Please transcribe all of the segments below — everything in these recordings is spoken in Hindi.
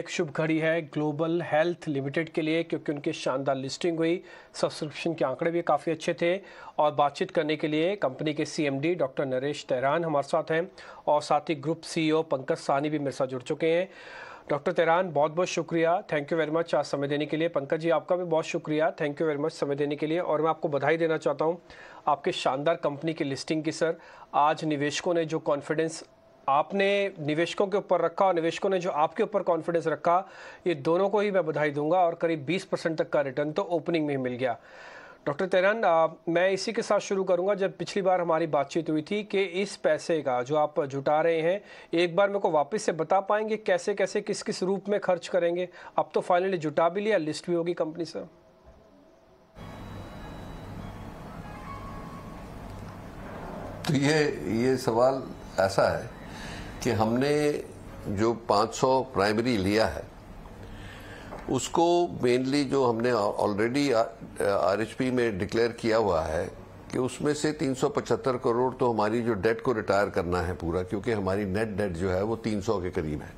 एक शुभ घड़ी है ग्लोबल हेल्थ लिमिटेड के लिए क्योंकि उनकी शानदार लिस्टिंग हुई सब्सक्रिप्शन के आंकड़े भी काफ़ी अच्छे थे और बातचीत करने के लिए कंपनी के सीएमडी डॉक्टर नरेश तेहरान हमारे साथ हैं और साथ ही group CEO e Pankaj Sani भी मेरे साथ जुड़ चुके हैं डॉक्टर तेहरान बहुत बहुत शुक्रिया थैंक यू वेरी मच आज समय देने के लिए पंकज जी आपका भी बहुत शुक्रिया थैंक यू वेरी मच समय देने के लिए और मैं आपको बधाई देना चाहता हूँ आपके शानदार कंपनी की लिस्टिंग की सर आज निवेशकों ने जो कॉन्फिडेंस आपने निवेशकों के ऊपर रखा और निवेशकों ने जो आपके ऊपर कॉन्फिडेंस रखा ये दोनों को ही मैं बधाई दूंगा और करीब 20 परसेंट तक का रिटर्न तो ओपनिंग में ही मिल गया डॉक्टर तेरन मैं इसी के साथ शुरू करूंगा जब पिछली बार हमारी बातचीत हुई थी कि इस पैसे का जो आप जुटा रहे हैं एक बार मेरे को वापस से बता पाएंगे कैसे कैसे किस किस रूप में खर्च करेंगे अब तो फाइनली जुटा भी लिया लिस्ट भी होगी कंपनी सर तो ये ये सवाल ऐसा है कि हमने जो 500 प्राइमरी लिया है उसको मेनली जो हमने ऑलरेडी आरएचपी में डिक्लेयर किया हुआ है कि उसमें से 375 करोड़ तो हमारी जो डेट को रिटायर करना है पूरा क्योंकि हमारी नेट डेट जो है वो 300 के करीब है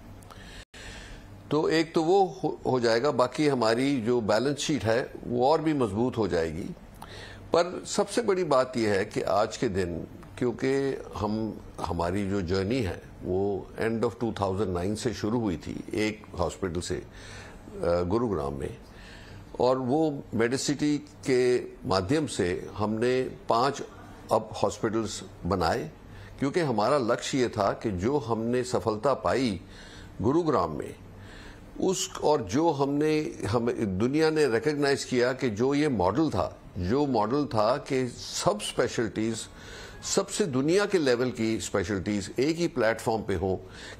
तो एक तो वो हो जाएगा बाकी हमारी जो बैलेंस शीट है वो और भी मजबूत हो जाएगी पर सबसे बड़ी बात यह है कि आज के दिन क्योंकि हम हमारी जो जर्नी है वो एंड ऑफ 2009 से शुरू हुई थी एक हॉस्पिटल से गुरुग्राम में और वो मेडिसिटी के माध्यम से हमने पांच अब हॉस्पिटल्स बनाए क्योंकि हमारा लक्ष्य ये था कि जो हमने सफलता पाई गुरुग्राम में उस और जो हमने हम दुनिया ने रिकग्नाइज किया कि जो ये मॉडल था जो मॉडल था कि सब स्पेशलिटीज़ सबसे दुनिया के लेवल की स्पेशलिटीज़ एक ही प्लेटफॉर्म पे हो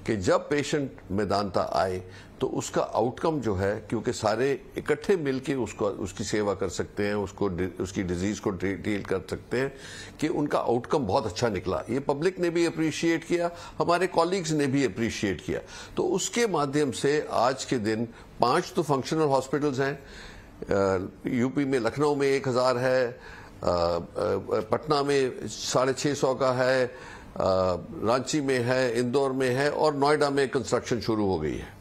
कि जब पेशेंट मैदानता आए तो उसका आउटकम जो है क्योंकि सारे इकट्ठे मिलके उसको उसकी सेवा कर सकते हैं उसको उसकी डिजीज़ को डील कर सकते हैं कि उनका आउटकम बहुत अच्छा निकला ये पब्लिक ने भी अप्रिशिएट किया हमारे कॉलीग्स ने भी अप्रिशिएट किया तो उसके माध्यम से आज के दिन पांच तो फंक्शनल हॉस्पिटल्स हैं यूपी में लखनऊ में एक हज़ार है पटना में साढ़े छः सौ का है रांची में है इंदौर में है और नोएडा में कंस्ट्रक्शन शुरू हो गई है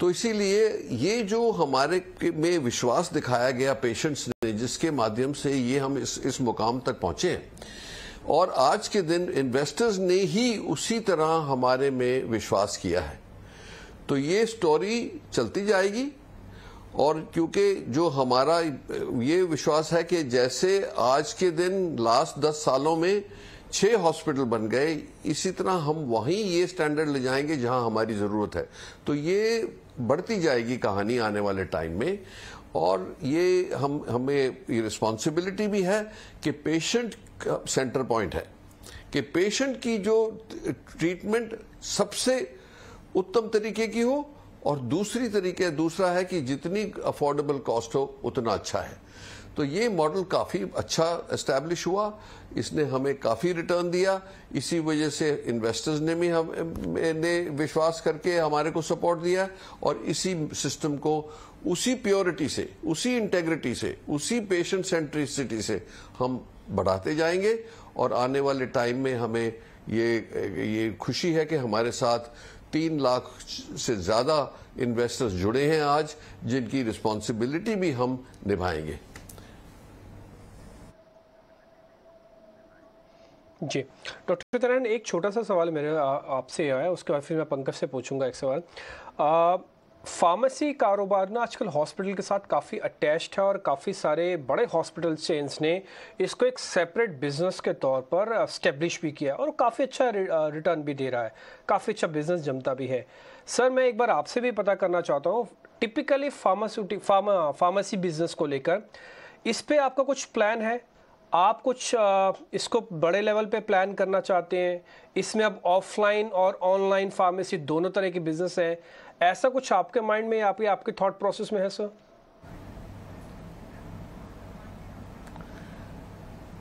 तो इसीलिए ये जो हमारे में विश्वास दिखाया गया पेशेंट्स ने जिसके माध्यम से ये हम इस इस मुकाम तक पहुंचे और आज के दिन इन्वेस्टर्स ने ही उसी तरह हमारे में विश्वास किया है तो ये स्टोरी चलती जाएगी और क्योंकि जो हमारा ये विश्वास है कि जैसे आज के दिन लास्ट दस सालों में छह हॉस्पिटल बन गए इसी तरह हम वहीं ये स्टैंडर्ड ले जाएंगे जहां हमारी ज़रूरत है तो ये बढ़ती जाएगी कहानी आने वाले टाइम में और ये हम हमें ये रिस्पॉन्सिबिलिटी भी है कि पेशेंट सेंटर पॉइंट है कि पेशेंट की जो ट्रीटमेंट सबसे उत्तम तरीके की हो और दूसरी तरीके दूसरा है कि जितनी अफोर्डेबल कॉस्ट हो उतना अच्छा है तो ये मॉडल काफ़ी अच्छा एस्टेब्लिश हुआ इसने हमें काफ़ी रिटर्न दिया इसी वजह से इन्वेस्टर्स ने भी हम ने विश्वास करके हमारे को सपोर्ट दिया और इसी सिस्टम को उसी प्योरिटी से उसी इंटेग्रिटी से उसी पेशेंट सेंट्रिसिटी से हम बढ़ाते जाएंगे और आने वाले टाइम में हमें ये ये खुशी है कि हमारे साथ तीन लाख से ज़्यादा इन्वेस्टर्स जुड़े हैं आज जिनकी रिस्पॉन्सिबिलिटी भी हम निभाएंगे जी डॉक्टर सत्यनारायण एक छोटा सा सवाल मेरे आपसे आया उसके बाद फिर मैं पंकज से पूछूंगा एक सवाल फार्मेसी कारोबार ना आजकल हॉस्पिटल के साथ काफ़ी अटैच्ड है और काफ़ी सारे बड़े हॉस्पिटल चेन्स ने इसको एक सेपरेट बिजनेस के तौर पर स्टेब्लिश भी किया और काफ़ी अच्छा रिटर्न भी दे रहा है काफ़ी अच्छा बिजनेस जमता भी है सर मैं एक बार आपसे भी पता करना चाहता हूँ typically pharmaceutic pharma pharmacy business को लेकर इस पर आपका कुछ प्लान है आप कुछ इसको बड़े लेवल पे प्लान करना चाहते हैं इसमें अब ऑफलाइन और ऑनलाइन फार्मेसी दोनों तरह के बिजनेस हैं ऐसा कुछ आपके माइंड में आपके आपके थॉट प्रोसेस में है सर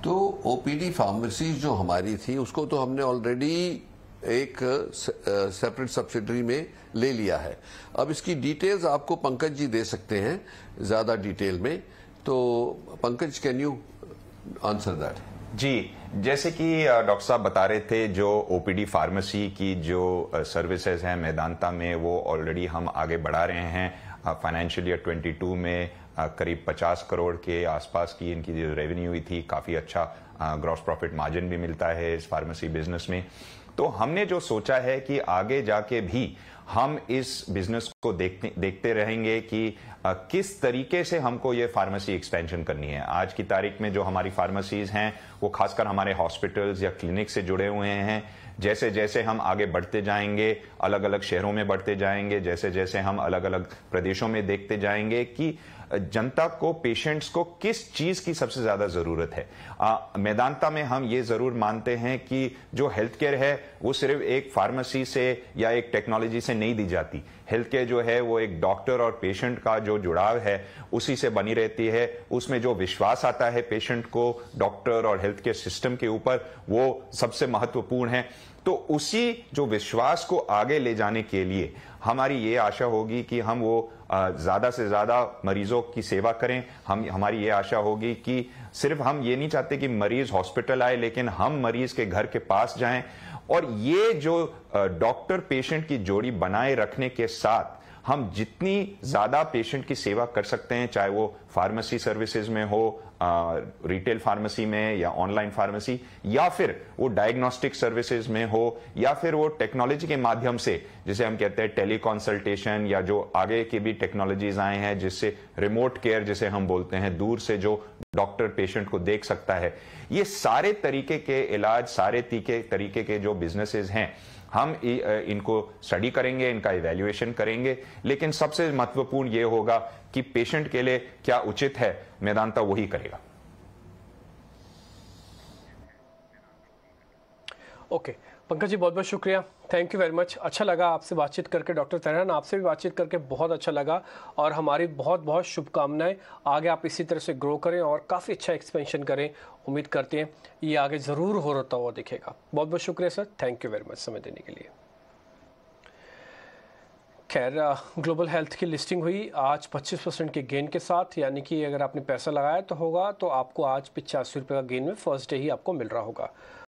तो ओपीडी फार्मेसी जो हमारी थी उसको तो हमने ऑलरेडी एक सेपरेट सब्सिडरी में ले लिया है अब इसकी डिटेल्स आपको पंकज जी दे सकते हैं ज्यादा डिटेल में तो Pankaj can you answer that ji जैसे कि डॉक्टर साहब बता रहे थे जो ओपीडी फार्मेसी की जो सर्विसेज हैं मैदानता में वो ऑलरेडी हम आगे बढ़ा रहे हैं फाइनेंशियल ईयर 22 में करीब 50 करोड़ के आसपास की इनकी जो रेवेन्यू हुई थी काफ़ी अच्छा ग्रॉस प्रॉफिट मार्जिन भी मिलता है इस फार्मेसी बिजनेस में तो हमने जो सोचा है कि आगे जाके भी हम इस बिजनेस को देखते देखते रहेंगे कि आ, किस तरीके से हमको ये फार्मेसी एक्सपेंशन करनी है आज की तारीख में जो हमारी फार्मेसीज हैं वो खासकर हमारे हॉस्पिटल्स या क्लिनिक से जुड़े हुए हैं जैसे जैसे हम आगे बढ़ते जाएंगे अलग अलग शहरों में बढ़ते जाएंगे जैसे जैसे हम अलग अलग प्रदेशों में देखते जाएंगे कि जनता को पेशेंट्स को किस चीज की सबसे ज्यादा जरूरत है मैदानता में हम ये जरूर मानते हैं कि जो हेल्थ केयर है वो सिर्फ एक फार्मेसी से या एक टेक्नोलॉजी से नहीं दी जाती हेल्थ केयर जो है वो एक डॉक्टर और पेशेंट का जो जुड़ाव है उसी से बनी रहती है उसमें जो विश्वास आता है पेशेंट को डॉक्टर और हेल्थ केयर सिस्टम के ऊपर वो सबसे महत्वपूर्ण है तो उसी जो विश्वास को आगे ले जाने के लिए हमारी ये आशा होगी कि हम वो ज़्यादा से ज़्यादा मरीजों की सेवा करें हम हमारी ये आशा होगी कि सिर्फ हम ये नहीं चाहते कि मरीज हॉस्पिटल आए लेकिन हम मरीज के घर के पास जाएं और ये जो डॉक्टर पेशेंट की जोड़ी बनाए रखने के साथ हम जितनी ज्यादा पेशेंट की सेवा कर सकते हैं चाहे वो फार्मेसी सर्विसेज में हो रिटेल फार्मेसी में या ऑनलाइन फार्मेसी या फिर वो डायग्नोस्टिक सर्विसेज में हो या फिर वो टेक्नोलॉजी के माध्यम से जिसे हम कहते हैं टेली कंसल्टेशन या जो आगे की भी टेक्नोलॉजीज आए हैं जिससे रिमोट केयर जिसे हम बोलते हैं दूर से जो डॉक्टर पेशेंट को देख सकता है ये सारे तरीके के इलाज सारे तरीके के जो बिजनेसेस हैं हम इनको स्टडी करेंगे इनका इवेल्युएशन करेंगे लेकिन सबसे महत्वपूर्ण ये होगा कि पेशेंट के लिए क्या उचित है मैदानता वही करेगा ओके okay. पंकज जी बहुत बहुत शुक्रिया थैंक यू वेरी मच अच्छा लगा आपसे बातचीत करके डॉक्टर तैरान आपसे भी बातचीत करके बहुत अच्छा लगा और हमारी बहुत बहुत शुभकामनाएं आगे आप इसी तरह से ग्रो करें और काफ़ी अच्छा एक्सपेंशन करें उम्मीद करते हैं ये आगे ज़रूर हो रहा हुआ दिखेगा बहुत बहुत शुक्रिया sir thank you very much समय देने के लिए खैर ग्लोबल हेल्थ की लिस्टिंग हुई आज 25 परसेंट के गेन के साथ यानी कि अगर आपने पैसा लगाया तो होगा तो आपको आज पिचासी रुपये का गेन में फर्स्ट डे ही आपको मिल रहा होगा